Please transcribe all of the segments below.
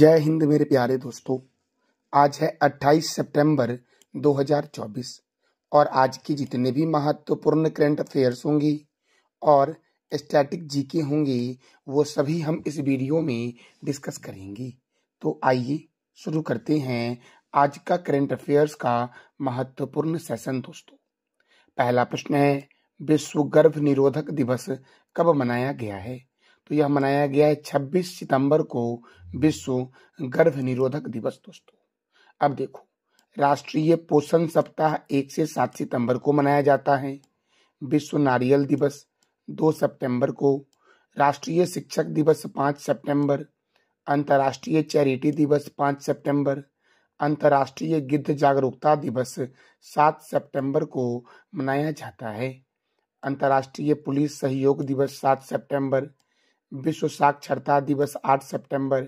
जय हिंद मेरे प्यारे दोस्तों आज है 28 सितंबर 2024 और आज के जितने भी महत्वपूर्ण करंट अफेयर्स होंगी और स्टैटिक जीके होंगी वो सभी हम इस वीडियो में डिस्कस करेंगे तो आइए शुरू करते हैं आज का करंट अफेयर्स का महत्वपूर्ण सेशन दोस्तों पहला प्रश्न है विश्व गर्भ निरोधक दिवस कब मनाया गया है तो यह मनाया गया है 26 सितंबर को विश्व गर्भ निरोधक दिवस दोस्तों अब देखो राष्ट्रीय पोषण सप्ताह एक से सात सितंबर को मनाया जाता है विश्व नारियल दिवस दो सितंबर को राष्ट्रीय शिक्षक दिवस पाँच सितंबर अंतर्राष्ट्रीय चैरिटी दिवस पाँच सितंबर अंतर्राष्ट्रीय गिद्ध जागरूकता दिवस सात सितंबर को मनाया जाता है अंतर्राष्ट्रीय पुलिस सहयोग दिवस सात सितंबर विश्व साक्षरता दिवस 8 सितंबर,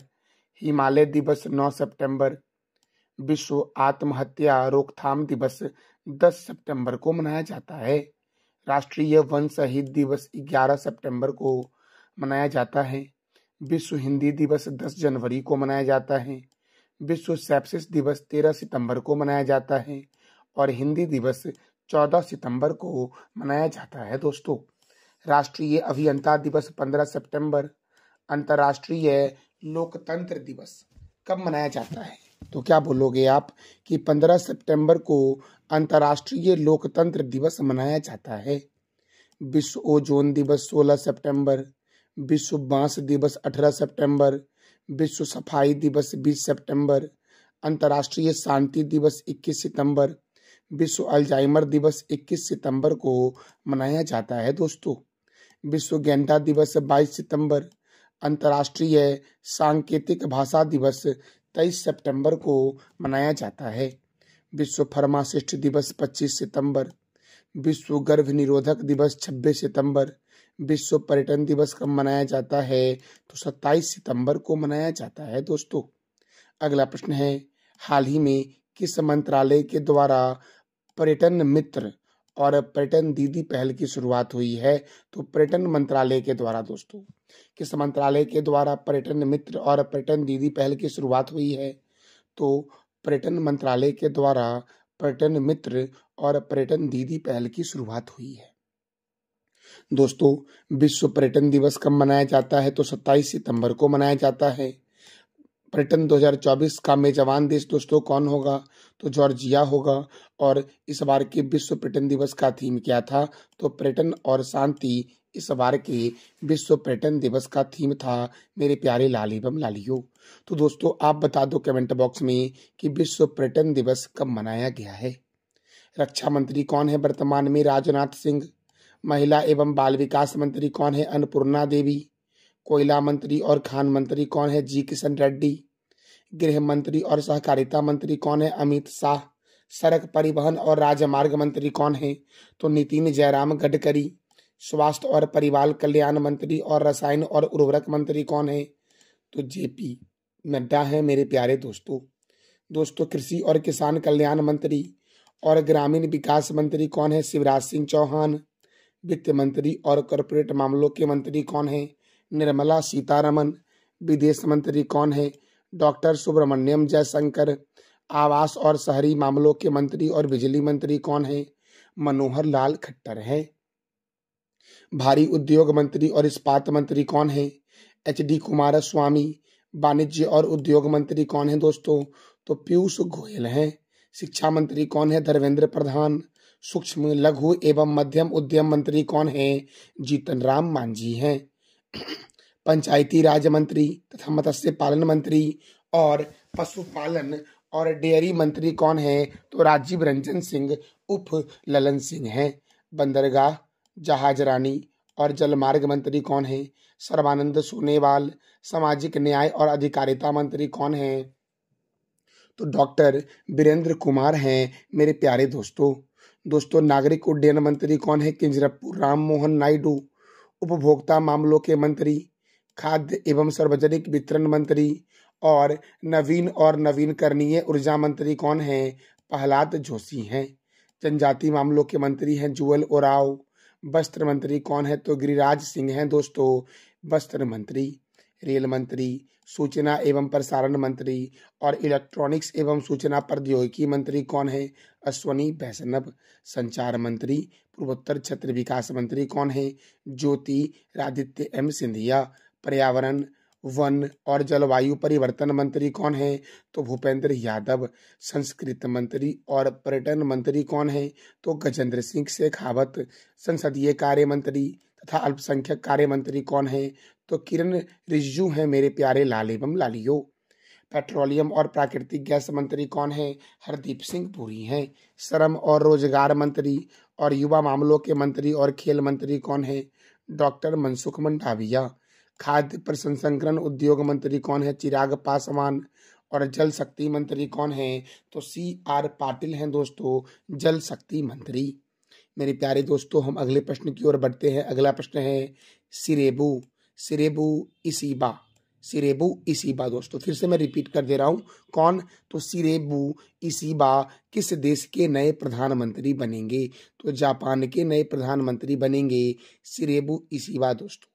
हिमालय दिवस 9 सितंबर, विश्व आत्महत्या रोकथाम दिवस 10 सितंबर को मनाया जाता है राष्ट्रीय वन शहीद दिवस 11 सितंबर को मनाया जाता है विश्व हिंदी दिवस 10 जनवरी को मनाया जाता है विश्व सेप्सिस दिवस 13 सितंबर को मनाया जाता है और हिंदी दिवस 14 सितंबर को मनाया जाता है दोस्तों राष्ट्रीय अभियंता दिवस 15 सितंबर अंतर्राष्ट्रीय लोकतंत्र दिवस कब मनाया जाता है तो क्या बोलोगे आप कि 15 सितंबर को अंतर्राष्ट्रीय लोकतंत्र दिवस मनाया जाता है विश्व ओजोन दिवस 16 सितंबर विश्व बांस दिवस 18 सितंबर विश्व सफाई दिवस 20 सितंबर अंतर्राष्ट्रीय शांति दिवस 21 सितंबर विश्व अल्जाइमर दिवस 21 सितंबर को मनाया जाता है दोस्तों विश्व गेंडा दिवस 22 सितंबर अंतर्राष्ट्रीय सांकेतिक भाषा दिवस 23 सितंबर को मनाया जाता है विश्व फार्मासिस्ट दिवस 25 सितंबर विश्व गर्भ निरोधक दिवस 26 सितंबर विश्व पर्यटन दिवस कब मनाया जाता है तो 27 सितंबर को मनाया जाता है दोस्तों अगला प्रश्न है हाल ही में किस मंत्रालय के द्वारा पर्यटन मित्र और पर्यटन दीदी पहल की शुरुआत हुई है तो पर्यटन मंत्रालय के द्वारा दोस्तों किस मंत्रालय के द्वारा पर्यटन मित्र और पर्यटन दीदी पहल की शुरुआत हुई है तो पर्यटन मंत्रालय के द्वारा पर्यटन मित्र और पर्यटन दीदी पहल की शुरुआत हुई है दोस्तों विश्व पर्यटन दिवस कब मनाया जाता है तो 27 सितंबर को मनाया जाता है पर्यटन 2024 का मेजबान देश दोस्तों कौन होगा तो जॉर्जिया होगा और इस बार के विश्व पर्यटन दिवस का थीम क्या था तो पर्यटन और शांति इस बार के विश्व पर्यटन दिवस का थीम था मेरे प्यारे लाल एवं लालियो तो दोस्तों आप बता दो कमेंट बॉक्स में कि विश्व पर्यटन दिवस कब मनाया गया है रक्षा मंत्री कौन है वर्तमान में राजनाथ सिंह महिला एवं बाल विकास मंत्री कौन है अन्नपूर्णा देवी कोयला मंत्री और खान मंत्री कौन है जी किशन रेड्डी गृह मंत्री और सहकारिता मंत्री कौन है अमित शाह सड़क परिवहन और राजमार्ग मंत्री कौन है तो नितिन जयराम गडकरी स्वास्थ्य और परिवार कल्याण मंत्री और रसायन और उर्वरक मंत्री कौन है तो जेपी नड्डा है मेरे प्यारे दोस्तों दोस्तों कृषि और किसान कल्याण मंत्री और ग्रामीण विकास मंत्री कौन है शिवराज सिंह चौहान वित्त मंत्री और कॉरपोरेट मामलों के मंत्री कौन है निर्मला सीतारमन विदेश मंत्री कौन है डॉक्टर सुब्रमण्यम जयशंकर आवास और शहरी मामलों के मंत्री और बिजली मंत्री कौन है मनोहर लाल खट्टर है भारी उद्योग मंत्री और इस्पात मंत्री कौन है एच डी कुमार स्वामी वाणिज्य और उद्योग मंत्री कौन है दोस्तों तो पीयूष गोयल हैं शिक्षा मंत्री कौन है धर्मेंद्र प्रधान सूक्ष्म लघु एवं मध्यम उद्यम मंत्री कौन है जीतन राम मांझी हैं पंचायती राज मंत्री तथा मत्स्य पालन मंत्री और पशुपालन और डेयरी मंत्री कौन है तो राजीव रंजन सिंह उप ललन सिंह हैं बंदरगाह जहाजरानी और जलमार्ग मंत्री कौन है सर्वानंद सोनेवाल सामाजिक न्याय और अधिकारिता मंत्री कौन है तो डॉक्टर वीरेंद्र कुमार हैं मेरे प्यारे दोस्तों दोस्तों नागरिक उड्डयन मंत्री कौन है किंजरपुर राम मोहन नायडू उपभोक्ता मामलों के मंत्री खाद्य एवं सार्वजनिक वितरण मंत्री और नवीन और नवीनकरणीय ऊर्जा मंत्री कौन हैं प्रहलाद जोशी हैं जनजाति मामलों के मंत्री हैं जुअल ओराव वस्त्र मंत्री कौन है तो गिरिराज सिंह हैं दोस्तों वस्त्र मंत्री रेल मंत्री सूचना एवं प्रसारण मंत्री और इलेक्ट्रॉनिक्स एवं सूचना प्रौद्योगिकी मंत्री कौन है अश्वनी वैष्णव संचार मंत्री पूर्वोत्तर क्षेत्र विकास मंत्री कौन है ज्योति आदित्य एम सिंधिया पर्यावरण वन और जलवायु परिवर्तन मंत्री कौन है तो भूपेंद्र यादव संस्कृत मंत्री और पर्यटन मंत्री कौन है तो गजेंद्र सिंह शेखावत संसदीय कार्य मंत्री तथा अल्पसंख्यक कार्य मंत्री कौन है तो किरण रिजिजू हैं मेरे प्यारे लाल एवं लालियो पेट्रोलियम और प्राकृतिक गैस मंत्री कौन है हरदीप सिंह पुरी हैं श्रम और रोजगार मंत्री और युवा मामलों के मंत्री और खेल मंत्री कौन है डॉक्टर मनसुख मंडाविया खाद्य प्रसंस्करण उद्योग मंत्री कौन है चिराग पासवान और जल शक्ति मंत्री कौन है तो सी आर पाटिल हैं दोस्तों जल शक्ति मंत्री मेरे प्यारे दोस्तों हम अगले प्रश्न की ओर बढ़ते हैं अगला प्रश्न है सिरेबू सिरेबू इसीबा सिरेबू इसीबा दोस्तों फिर से मैं रिपीट कर दे रहा हूँ कौन तो सिरेबू इसीबा किस देश के नए प्रधानमंत्री बनेंगे तो जापान के नए प्रधानमंत्री बनेंगे सिरेबू इसीबा दोस्तों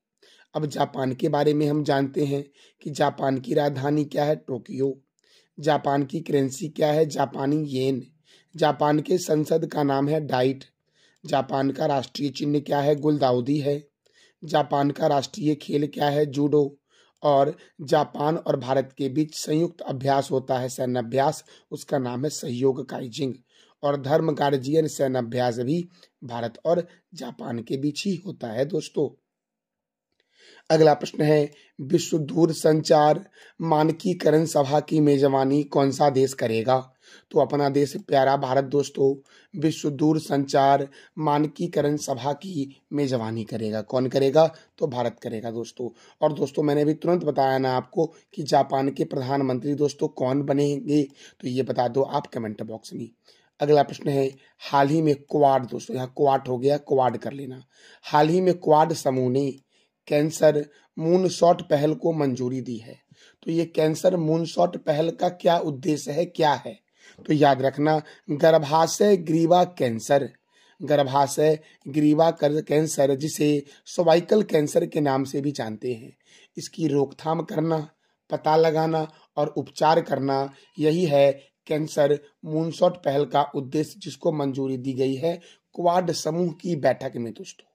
अब जापान के बारे में हम जानते हैं कि जापान की राजधानी क्या है टोक्यो जापान की करेंसी क्या है जापानी येन जापान के संसद का नाम है डाइट जापान का राष्ट्रीय चिन्ह क्या है गुलदाउदी है जापान का राष्ट्रीय खेल क्या है जूडो और जापान और भारत के बीच संयुक्त अभ्यास होता है सैन्यभ्यास उसका नाम है सहयोग काइजिंग और धर्म गार्जियन अभ्यास भी भारत और जापान के बीच ही होता है दोस्तों अगला प्रश्न है विश्व दूर संचार मानकीकरण सभा की मेजबानी कौन सा देश करेगा तो अपना देश प्यारा भारत दोस्तों विश्व दूर संचार मानकीकरण सभा की मेजबानी करेगा कौन करेगा तो भारत करेगा दोस्तों और दोस्तों मैंने भी तुरंत बताया ना आपको कि जापान के प्रधानमंत्री दोस्तों कौन बनेंगे तो ये बता दो आप कमेंट बॉक्स में अगला प्रश्न है हाल ही में क्वाड दोस्तों यहाँ क्वाड हो गया क्वाड कर लेना हाल ही में क्वाड समूह ने कैंसर मून शॉट पहल को मंजूरी दी है तो ये कैंसर मून शॉट पहल का क्या उद्देश्य है क्या है तो याद रखना गर्भाशय ग्रीवा कैंसर गर्भाशय ग्रीवा कैंसर जिसे सोवाइकल कैंसर के नाम से भी जानते हैं इसकी रोकथाम करना पता लगाना और उपचार करना यही है कैंसर मूनशॉट पहल का उद्देश्य जिसको मंजूरी दी गई है क्वाड समूह की बैठक में दोस्तों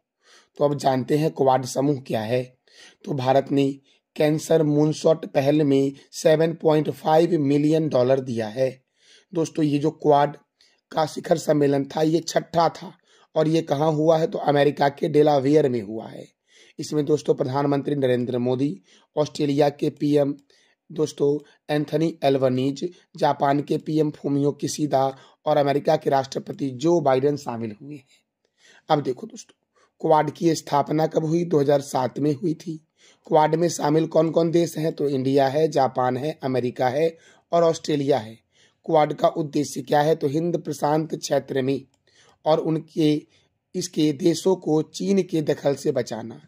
तो अब जानते हैं क्वाड समूह क्या है तो भारत ने कैंसर मूनशॉट पहल में 7.5 मिलियन डॉलर दिया है दोस्तों ये जो क्वाड का शिखर सम्मेलन था ये छठा था और ये कहाँ हुआ है तो अमेरिका के डेलावेयर में हुआ है इसमें दोस्तों प्रधानमंत्री नरेंद्र मोदी ऑस्ट्रेलिया के पीएम दोस्तों एंथनी एल्वनीज जापान के पीएम फोमियो किसीदा और अमेरिका के राष्ट्रपति जो बाइडेन शामिल हुए हैं अब देखो दोस्तों क्वाड की स्थापना कब हुई 2007 में हुई थी क्वाड में शामिल कौन कौन देश हैं तो इंडिया है जापान है अमेरिका है और ऑस्ट्रेलिया है क्वाड का उद्देश्य क्या है तो हिंद प्रशांत क्षेत्र में और उनके इसके देशों को चीन के दखल से बचाना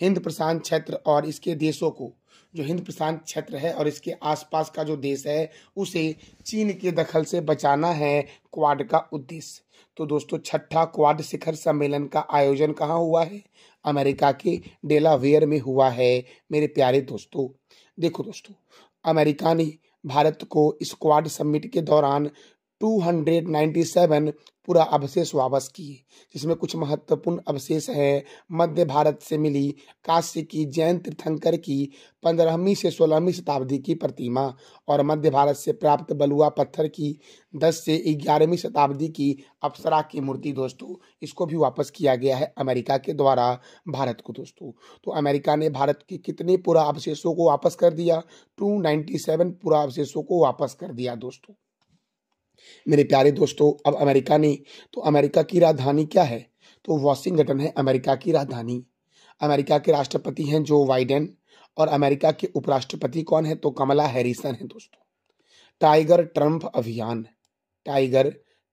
हिंद प्रशांत क्षेत्र और इसके देशों को जो हिंद प्रशांत क्षेत्र है और इसके आसपास का जो देश है उसे चीन के दखल से बचाना है क्वाड का उद्देश्य तो दोस्तों छठा क्वाड शिखर सम्मेलन का आयोजन कहाँ हुआ है अमेरिका के डेलावेयर में हुआ है मेरे प्यारे दोस्तों देखो दोस्तों अमेरिका ने भारत को स्क्वाड समिट के दौरान 297 पूरा अवशेष वापस किए जिसमें कुछ महत्वपूर्ण अवशेष हैं मध्य भारत से मिली काश्य की जैन तीर्थंकर की पंद्रहवीं से सोलहवीं शताब्दी की प्रतिमा और मध्य भारत से प्राप्त बलुआ पत्थर की दस से ग्यारहवीं शताब्दी की अप्सरा की मूर्ति दोस्तों इसको भी वापस किया गया है अमेरिका के द्वारा भारत को दोस्तों तो अमेरिका ने भारत के कितने पूरा अवशेषों को वापस कर दिया टू नाइन्टी सेवन पूरा अवशेषों को वापस कर दिया दोस्तों मेरे प्यारे दोस्तों अब अमेरिका ने तो अमेरिका की राजधानी क्या है तो वॉशिंगटन है अमेरिका की राजधानी अमेरिका के राष्ट्रपति हैं जो बाइडेन और अमेरिका के उपराष्ट्रपति कौन है तो कमला हैरिसन है दोस्तों टाइगर ट्रंप अभियान टाइगर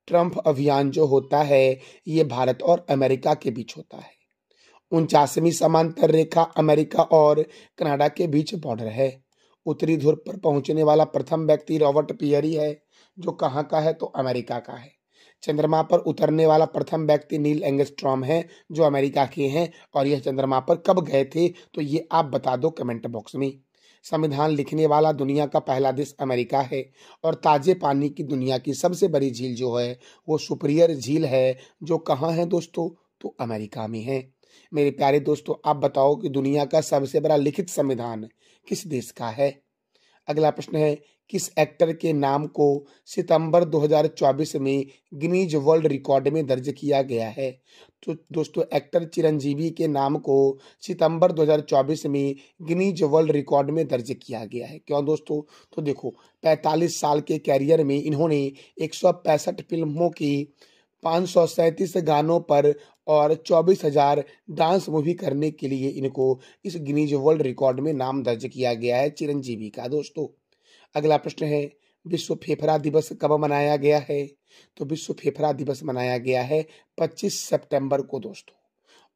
ट्रंप अभियान जो होता है ये भारत और अमेरिका के बीच होता है उनचासवीं समांतर रेखा अमेरिका और कनाडा के बीच बॉर्डर है उत्तरी ध्रुव पर पहुंचने वाला प्रथम व्यक्ति रॉबर्ट पियरी है जो कहाँ का है तो अमेरिका का है चंद्रमा पर उतरने वाला प्रथम व्यक्ति नील एंगस्ट्रॉम है जो अमेरिका के हैं और यह चंद्रमा पर कब गए थे तो ये आप बता दो कमेंट बॉक्स में संविधान लिखने वाला दुनिया का पहला देश अमेरिका है और ताजे पानी की दुनिया की सबसे बड़ी झील जो है वो सुप्रियर झील है जो कहाँ है दोस्तों तो अमेरिका में है मेरे प्यारे दोस्तों आप बताओ कि दुनिया का सबसे बड़ा लिखित संविधान किस देश का है अगला प्रश्न है किस एक्टर के नाम को सितंबर 2024 में गिनीज वर्ल्ड रिकॉर्ड में दर्ज किया गया है तो दोस्तों एक्टर चिरंजीवी के नाम को सितंबर 2024 में गिनीज वर्ल्ड रिकॉर्ड में दर्ज किया गया है क्यों दोस्तों तो देखो 45 साल के कैरियर में इन्होंने एक फिल्मों की पाँच गानों पर और चौबीस हजार डांस मूवी करने के लिए इनको इस गिनीज वर्ल्ड रिकॉर्ड में नाम दर्ज किया गया है चिरंजीवी का दोस्तों अगला प्रश्न है विश्व फेफड़ा दिवस कब मनाया गया है तो विश्व फेफड़ा दिवस मनाया गया है 25 सितंबर को दोस्तों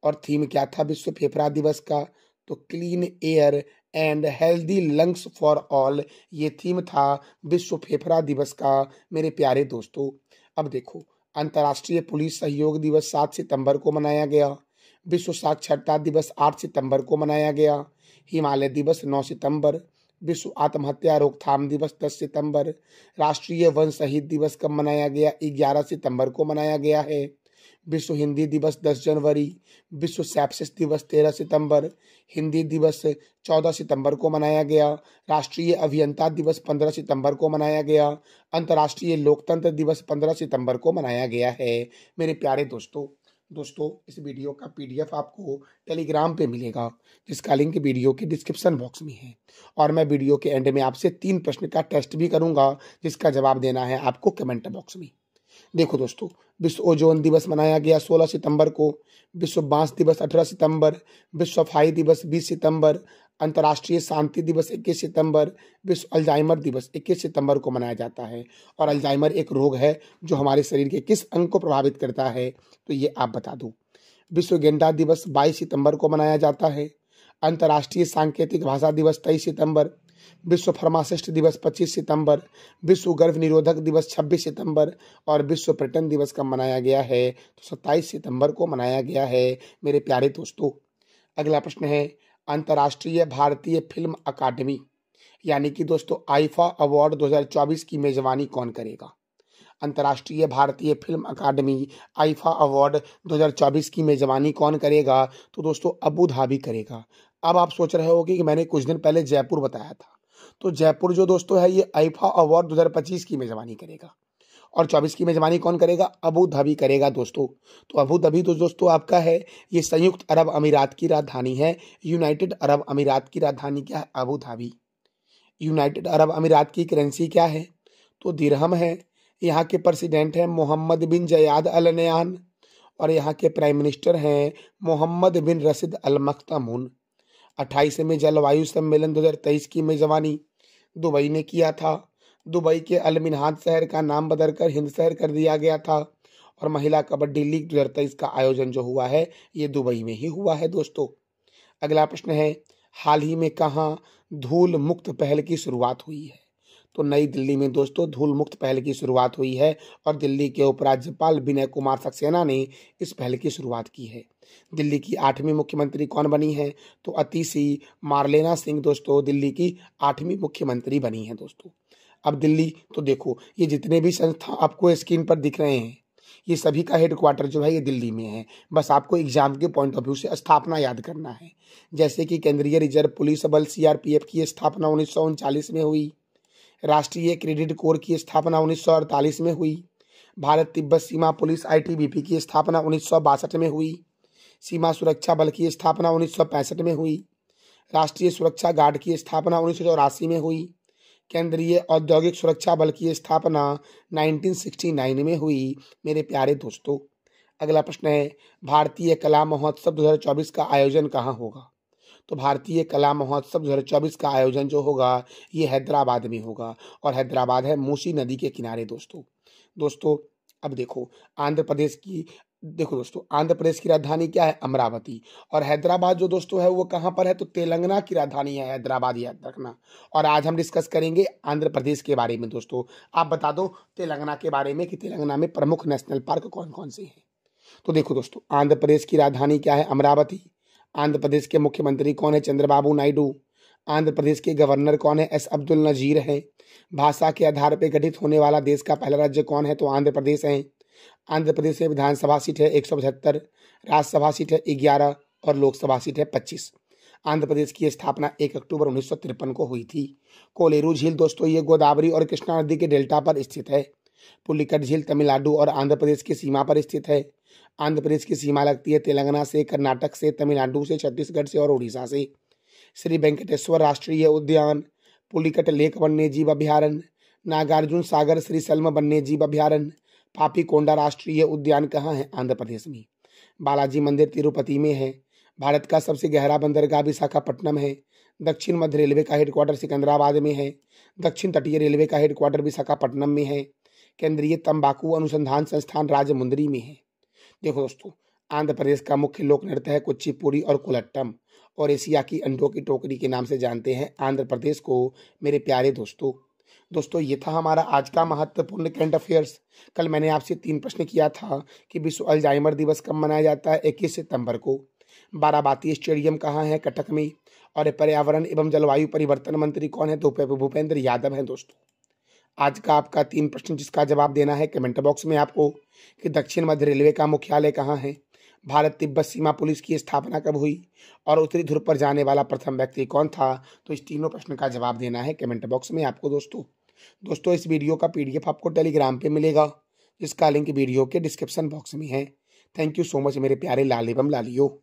और थीम क्या था विश्व फेफड़ा दिवस का तो clean air and healthy lungs for all ये थीम था विश्व फेफड़ा दिवस का मेरे प्यारे दोस्तों अब देखो अंतर्राष्ट्रीय पुलिस सहयोग दिवस सात सितंबर को मनाया गया विश्व साक्षरता दिवस आठ सितंबर को मनाया गया हिमालय दिवस नौ सितंबर विश्व आत्महत्या रोकथाम दिवस 10 सितंबर राष्ट्रीय वन शहीद दिवस कब मनाया गया 11 सितंबर को मनाया गया है विश्व हिंदी दिवस 10 जनवरी विश्व सेप्सिस दिवस 13 सितंबर हिंदी दिवस 14 सितंबर को मनाया गया राष्ट्रीय अभियंता दिवस 15 सितंबर को मनाया गया अंतर्राष्ट्रीय लोकतंत्र दिवस 15 सितंबर को मनाया गया है मेरे प्यारे दोस्तों दोस्तों इस वीडियो का पीडीएफ आपको टेलीग्राम पे मिलेगा जिसका लिंक वीडियो के डिस्क्रिप्शन बॉक्स में है और मैं वीडियो के एंड में आपसे तीन प्रश्न का टेस्ट भी करूंगा जिसका जवाब देना है आपको कमेंट बॉक्स में देखो दोस्तों विश्व ओजोन दिवस मनाया गया 16 सितंबर को विश्व बांस दिवस 18 सितंबर विश्व सफाई दिवस 20 सितंबर अंतर्राष्ट्रीय शांति दिवस 21 सितंबर विश्व अल्जाइमर दिवस 21 सितंबर को मनाया जाता है और अल्जाइमर एक रोग है जो हमारे शरीर के किस अंग को प्रभावित करता है तो ये आप बता दूँ विश्व गेंडा दिवस 22 सितंबर को मनाया जाता है अंतर्राष्ट्रीय सांकेतिक भाषा दिवस 23 सितंबर विश्व फार्मासिस्ट दिवस 25 सितंबर विश्व गर्भ निरोधक दिवस 26 सितंबर और विश्व पर्यटन दिवस का मनाया गया है तो 27 सितंबर को मनाया गया है मेरे प्यारे दोस्तों अगला प्रश्न है अंतर्राष्ट्रीय भारतीय फिल्म अकादमी यानी कि दोस्तों आइफा अवार्ड 2024 की मेज़बानी कौन करेगा अंतर्राष्ट्रीय भारतीय फिल्म अकादमी आइफा अवार्ड 2024 की मेज़बानी कौन करेगा तो दोस्तों अबू धाबी करेगा अब आप सोच रहे होगे कि मैंने कुछ दिन पहले जयपुर बताया था तो जयपुर जो दोस्तों है ये आइफा अवार्ड 2025 की मेज़बानी करेगा और चौबीस की मेज़बानी कौन करेगा अबू धाबी करेगा दोस्तों तो अबू धाबी तो दोस्तों आपका है ये संयुक्त अरब अमीरात की राजधानी है यूनाइटेड अरब अमीरात की राजधानी क्या है अबू धाबी यूनाइटेड अरब अमीरात की करेंसी क्या है तो दिरहम है यहाँ के प्रेसिडेंट हैं मोहम्मद बिन जयाद अल नयान और यहाँ के प्राइम मिनिस्टर हैं मोहम्मद बिन रसीद अल मख्तमून अट्ठाईस में जलवायु सम्मेलन तेईस की मेज़बानी दुबई ने किया था दुबई के अलमिनहाद शहर का नाम बदलकर हिंद शहर कर दिया गया था और महिला कबड्डी लीग दो हज़ार तेईस का आयोजन जो हुआ है ये दुबई में ही हुआ है दोस्तों अगला प्रश्न है हाल ही में कहाँ धूल मुक्त पहल की शुरुआत हुई है तो नई दिल्ली में दोस्तों धूल मुक्त पहल की शुरुआत हुई है और दिल्ली के उपराज्यपाल विनय कुमार सक्सेना ने इस पहल की शुरुआत की है दिल्ली की आठवीं मुख्यमंत्री कौन बनी है तो अतिशी मार्लेना सिंह दोस्तों दिल्ली की आठवीं मुख्यमंत्री बनी है दोस्तों अब दिल्ली तो देखो ये जितने भी संस्था आपको स्क्रीन पर दिख रहे हैं ये सभी का हेडक्वार्टर जो है ये दिल्ली में है बस आपको एग्जाम के पॉइंट ऑफ व्यू से स्थापना याद करना है जैसे कि केंद्रीय रिजर्व पुलिस बल सीआरपीएफ की स्थापना उन्नीस में हुई राष्ट्रीय क्रेडिट कोर की स्थापना उन्नीस में हुई भारत तिब्बत सीमा पुलिस आईटीबीपी की स्थापना उन्नीस में हुई सीमा सुरक्षा बल की स्थापना उन्नीस में हुई राष्ट्रीय सुरक्षा गार्ड की स्थापना उन्नीस में हुई केंद्रीय औद्योगिक सुरक्षा बल की स्थापना 1969 में हुई मेरे प्यारे दोस्तों अगला प्रश्न है भारतीय कला महोत्सव 2024 का आयोजन कहाँ होगा तो भारतीय कला महोत्सव दो हज़ार चौबीस का आयोजन जो होगा ये हैदराबाद में होगा और हैदराबाद है मूसी नदी के किनारे दोस्तों दोस्तों अब देखो आंध्र प्रदेश की देखो दोस्तों आंध्र प्रदेश की राजधानी क्या है अमरावती और हैदराबाद जो दोस्तों है वो कहाँ पर है तो तेलंगाना की राजधानी है हैदराबाद याद रखना और आज हम डिस्कस करेंगे आंध्र प्रदेश के बारे में दोस्तों आप बता दो तेलंगाना के बारे में कि तेलंगाना में प्रमुख नेशनल पार्क कौन कौन से हैं तो देखो दोस्तों आंध्र प्रदेश की राजधानी क्या है अमरावती आंध्र प्रदेश के मुख्यमंत्री कौन है चंद्रबाबू नायडू आंध्र प्रदेश के गवर्नर कौन है एस अब्दुल नजीर हैं भाषा के आधार पर गठित होने वाला देश का पहला राज्य कौन है तो आंध्र प्रदेश है आंध्र प्रदेश में विधानसभा सीट है एक राज्यसभा सीट है ग्यारह और लोकसभा सीट है पच्चीस आंध्र प्रदेश की स्थापना 1 अक्टूबर उन्नीस को हुई थी कोलेरू झील दोस्तों ये गोदावरी और कृष्णा नदी के डेल्टा पर स्थित है पुलिकट झील तमिलनाडु और आंध्र प्रदेश की सीमा पर स्थित है आंध्र प्रदेश की सीमा लगती है तेलंगाना से कर्नाटक से तमिलनाडु से छत्तीसगढ़ से और उड़ीसा से श्री वेंकटेश्वर राष्ट्रीय उद्यान पुलिकट लेक वन्य जीव अभ्यारण्य नागार्जुन सागर श्री सलम वन्य जीव अभ्यारण्य पापीकोंडा राष्ट्रीय उद्यान कहाँ है आंध्र प्रदेश में बालाजी मंदिर तिरुपति में है भारत का सबसे गहरा बंदरगाह विशाखापट्टनम है दक्षिण मध्य रेलवे का हेडक्वार्टर सिकंदराबाद में है दक्षिण तटीय रेलवे का हेडक्वार्टर विशाखापट्टनम में है केंद्रीय तंबाकू अनुसंधान संस्थान राजमुंदरी में है देखो दोस्तों आंध्र प्रदेश का मुख्य लोक नृत्य है कुचिपुड़ी और कुलट्टम और एशिया की अंडों की टोकरी के नाम से जानते हैं आंध्र प्रदेश को मेरे प्यारे दोस्तों दोस्तों ये था हमारा आज का महत्वपूर्ण करंट अफेयर्स कल मैंने आपसे तीन प्रश्न किया था कि विश्व अल्जाइमर दिवस कब मनाया जाता है इक्कीस सितंबर को बाराबाती स्टेडियम कहाँ है कटक में और पर्यावरण एवं जलवायु परिवर्तन मंत्री कौन है तो भूपेंद्र यादव हैं दोस्तों आज का आपका तीन प्रश्न जिसका जवाब देना है कमेंट बॉक्स में आपको कि दक्षिण मध्य रेलवे का मुख्यालय कहाँ है भारत तिब्बत सीमा पुलिस की स्थापना कब हुई और उत्तरी ध्रुव पर जाने वाला प्रथम व्यक्ति कौन था तो इस तीनों प्रश्न का जवाब देना है कमेंट बॉक्स में आपको दोस्तों दोस्तों इस वीडियो का पीडीएफ आपको टेलीग्राम पे मिलेगा जिसका लिंक वीडियो के डिस्क्रिप्शन बॉक्स में है थैंक यू सो मच मेरे प्यारे लाल एवं लालियो